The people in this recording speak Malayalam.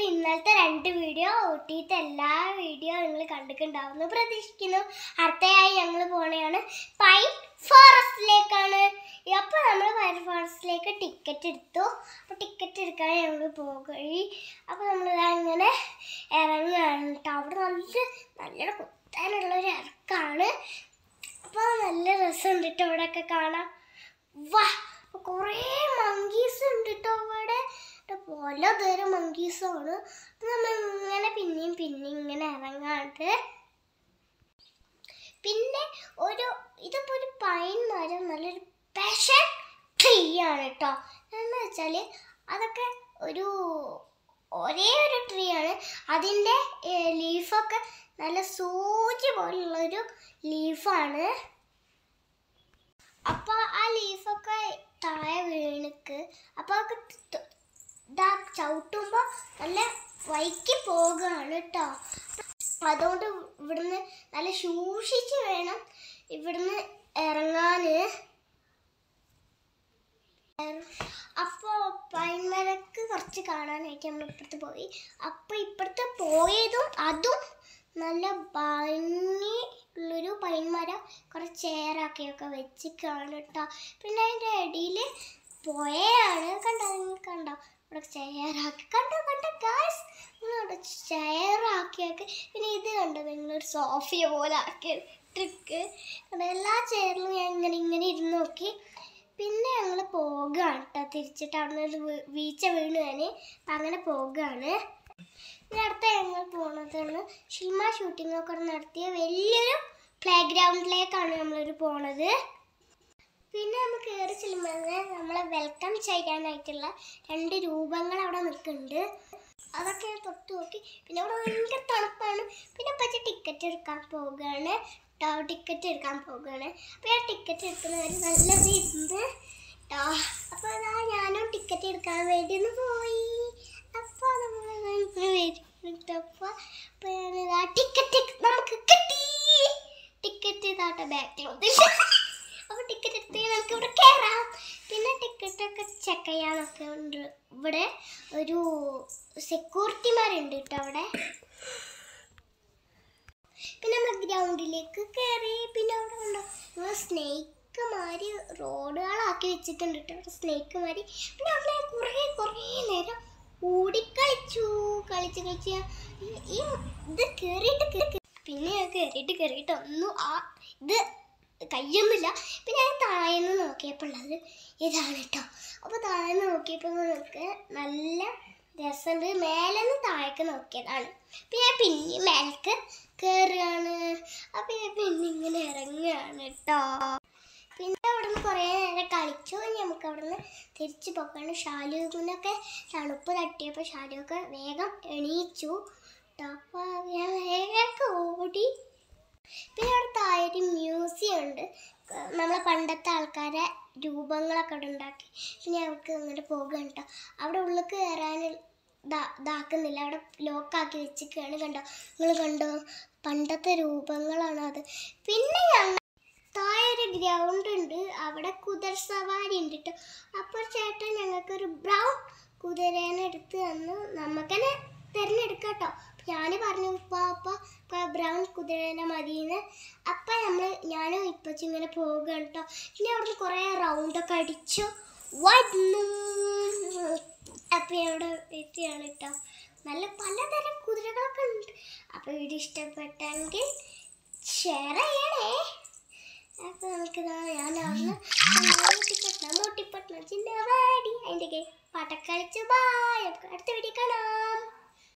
അപ്പോൾ ഇന്നലത്തെ രണ്ട് വീഡിയോ ഊട്ടിയിട്ട് എല്ലാ വീഡിയോ നിങ്ങൾ കണ്ടിട്ടുണ്ടാവുമെന്ന് പ്രതീക്ഷിക്കുന്നു അടുത്തയായി ഞങ്ങൾ പോകണയാണ് പൈൻ ഫോറസ്റ്റിലേക്കാണ് അപ്പോൾ നമ്മൾ പൈൻ ഫോറസ്റ്റിലേക്ക് ടിക്കറ്റ് എടുത്തു അപ്പോൾ ടിക്കറ്റ് എടുക്കാൻ ഞങ്ങൾ പോകഴി അപ്പോൾ നമ്മൾ ഇങ്ങനെ ഇറങ്ങുകയാണ് കേട്ടോ അവിടെ നല്ല നല്ല കുത്താനുള്ള ഒരു ഇറക്കാണ് അപ്പോൾ നല്ല രസമുണ്ട് കേട്ടോ അവിടെയൊക്കെ കാണാം വാ കുറേ മങ്കീസ് ഉണ്ട് കേട്ടോ അതുപോലെ അതൊരു മങ്കീസാണ് അത് നമ്മൾ ഇങ്ങനെ പിന്നെയും പിന്നെയും ഇങ്ങനെ ഇറങ്ങാണ്ട് പിന്നെ ഒരു ഇതിപ്പോ ഒരു പൈൻ മരം നല്ലൊരു പാഷൻ ട്രീ ആണ് കേട്ടോ എന്ന് വെച്ചാല് അതൊക്കെ ഒരു ഒരേ ഒരു ട്രീ ആണ് അതിൻ്റെ ലീഫൊക്കെ നല്ല സൂചി പോലുള്ളൊരു ലീഫാണ് അപ്പോൾ ആ ലീഫൊക്കെ താഴെ വീണക്ക് അപ്പോൾ ഇതാക്കി ചവിട്ടുമ്പോ നല്ല വൈക്ക് പോകാണ് കേട്ടോ അതുകൊണ്ട് ഇവിടുന്ന് നല്ല ശൂഷിച്ച് വേണം ഇവിടുന്ന് ഇറങ്ങാന് അപ്പോ പൈൻമരക്ക് കുറച്ച് കാണാനായിട്ട് നമ്മൾ ഇപ്പുറത്ത് പോയി അപ്പൊ ഇപ്പുറത്ത് പോയതും അതും നല്ല ഭംഗി ഉള്ളൊരു പൈൻമരം കുറച്ച് ഏറാക്കിയൊക്കെ വെച്ചിട്ടാണ് കേട്ടോ പിന്നെ അതിൻ്റെ ഇടയിൽ പോയാണ് കണ്ടോ നിങ്ങൾ കണ്ടോ ഇവിടെ ചെയറാക്കി കണ്ടോ കണ്ടോ ഗായ്സ് നിങ്ങളിവിടെ ചെയറാക്കിയാക്കി പിന്നെ ഇത് കണ്ടോ നിങ്ങളൊരു സോഫിയ പോലെ ആക്കി ട്രിക്ക് എല്ലാ ചെയറിലും ഞാൻ ഇങ്ങനെ ഇങ്ങനെ ഇരുന്ന് നോക്കി പിന്നെ ഞങ്ങൾ പോകുകയാണ് കേട്ടോ തിരിച്ചിട്ട് അവിടെ ഒരു വീഴ്ച വീണു ഞാൻ അങ്ങനെ പോകുകയാണ് പിന്നെ അടുത്ത ഞങ്ങൾ പോണതാണ് ഷിൽമ ഷൂട്ടിങ്ങൊക്കെ നടത്തിയ വലിയൊരു പ്ലേ ഗ്രൗണ്ടിലേക്കാണ് നമ്മളൊരു പോണത് പിന്നെ നമുക്ക് കയറി ചെല്ലുമ്പോൾ നമ്മളെ വെൽക്കം ചെയ്യാനായിട്ടുള്ള രണ്ട് രൂപങ്ങൾ അവിടെ നിൽക്കുന്നുണ്ട് അതൊക്കെ തൊട്ട് നോക്കി പിന്നെ അവിടെ ഭയങ്കര തണുപ്പാണ് പിന്നെ പച്ച ടിക്കറ്റ് എടുക്കാൻ പോവുകയാണ് ടോ ടിക്കറ്റ് എടുക്കാൻ പോവുകയാണ് അപ്പോൾ ആ ടിക്കറ്റ് എടുക്കുന്നവർ നല്ല ഇരുന്ന് കേട്ടോ അപ്പോൾ അതാ ഞാനും ടിക്കറ്റ് എടുക്കാൻ വേണ്ടി ഒന്ന് പോയി അപ്പോൾ നമ്മൾ വരുന്നപ്പോൾ അപ്പോൾ ഞാനിതാ ടിക്കറ്റ് നമുക്ക് കിട്ടി ടിക്കറ്റ് ഇതാട്ടെ ബാക്കിലോട്ട് നമുക്ക് ഇവിടെ കയറാം പിന്നെ ടിക്കറ്റൊക്കെ ചെക്ക് ചെയ്യാനൊക്കെ ഉണ്ട് ഇവിടെ ഒരു സെക്യൂരിറ്റിമാരുണ്ട് കേട്ടോ അവിടെ പിന്നെ നമ്മൾ ഗ്രൗണ്ടിലേക്ക് കയറി പിന്നെ അവിടെ ഉണ്ടോ നമ്മൾ സ്നേക്ക് മാതിരി റോഡുകളാക്കി വെച്ചിട്ടുണ്ട് കേട്ടോ അവിടെ സ്നേക്ക് മാതിരി പിന്നെ അവിടെ കുറേ കുറേ നേരം ഓടിക്കളിച്ചു കളിച്ച് കളിച്ച് ഈ ഇത് കയറിയിട്ട് പിന്നെ കയറിയിട്ട് കയറിയിട്ട് ഒന്നും ആ ഇത് കയ്യൊന്നുമില്ല പിന്നെ ഞാൻ താഴേന്ന് നോക്കിയപ്പോൾ ഉള്ളത് ഇതാണ് കേട്ടോ അപ്പോൾ താഴേന്ന് നോക്കിയപ്പോൾ നമുക്ക് നല്ല രസമുണ്ട് മേലെന്ന് താഴേക്ക് നോക്കിയതാണ് പിന്നെ പിന്നെ മേലേക്ക് കയറുകയാണ് ഞാൻ പിന്നെ ഇങ്ങനെ ഇറങ്ങുകയാണ് കേട്ടോ പിന്നെ അവിടുന്ന് കുറേ നേരം കളിച്ചു നമുക്ക് അവിടുന്ന് തിരിച്ചു പോക്കാണ് ഷാലുവിനൊക്കെ തണുപ്പ് തട്ടിയപ്പോൾ ഷാലുവൊക്കെ വേഗം എണീച്ചു അപ്പോൾ ഞാൻ വേഗം ഓടി ഇനി അവൾക്ക് അങ്ങോട്ട് പോകണം കേട്ടോ അവിടെ ഉള്ളിൽ കയറാൻ ഇതാക്കുന്നില്ല അവിടെ ലോക്കാക്കി വെച്ചിരിക്കുകയാണ് കണ്ടോ നിങ്ങൾ കണ്ടോ പണ്ടത്തെ രൂപങ്ങളാണ് അത് പിന്നെ ഞങ്ങൾ താഴെ ഗ്രൗണ്ട് ഉണ്ട് അവിടെ കുതിർ സവാരി ഉണ്ട് കേട്ടോ അപ്പോൾ ചേട്ടൻ ഞങ്ങൾക്കൊരു ബ്രൗൺ കുതിരേനെ എടുത്ത് തന്നു നമുക്കെന്നെ തിരഞ്ഞെടുക്കാം കേട്ടോ ഞാൻ പറഞ്ഞു ഉപ്പ അപ്പ ബ്രൗൺ കുതിരേനെ മതിയെന്ന് അപ്പം നമ്മൾ ഞാനും ഇപ്പച്ചും ഇങ്ങനെ പോകുക കേട്ടോ പിന്നെ അവിടുന്ന് കുറേ റൗണ്ടൊക്കെ അടിച്ചു വന്നു അപ്പോൾ എത്തിയാണ് കേട്ടോ നല്ല പലതരം കുതിരകളൊക്കെ ഉണ്ട് അപ്പോൾ വീഡിയോ ഇഷ്ടപ്പെട്ടെങ്കിൽ ഷെയർ ചെയ്യണേ നമുക്ക് ഞാൻ അന്ന് മൂട്ടിപ്പട്ടണം മൂട്ടിപ്പട്ടണം ചിന്നവാടി പാട്ടൊക്കെ ബായ് അടുത്ത വീഡിയോ കാണാം